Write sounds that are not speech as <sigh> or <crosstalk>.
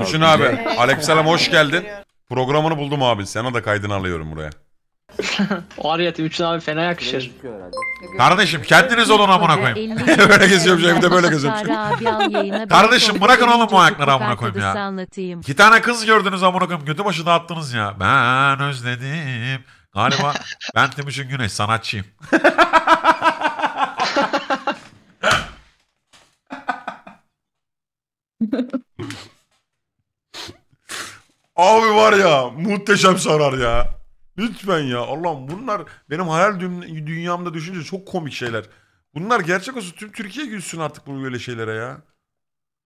Düşün abi. Aleykümselam hoş geldin. Programını buldum abi. Sana da kaydını alıyorum buraya. o ariyatı Üçün abi fena yakışır. Kardeşim kendiniz olun amına koyayım. <laughs> böyle geziyorum evde böyle geziyorum. <laughs> Kardeşim bırakın oğlum bu ayakları amına koyayım ya. İki tane kız gördünüz amına koyayım. Götü başı attınız ya. Ben özledim. Galiba <laughs> ben Timuçin Güneş sanatçıyım. Abi var ya muhteşem sarar ya. Lütfen ya Allah'ım bunlar benim hayal dünyamda düşünce çok komik şeyler. Bunlar gerçek olsun tüm Türkiye gülsün artık bu böyle şeylere ya.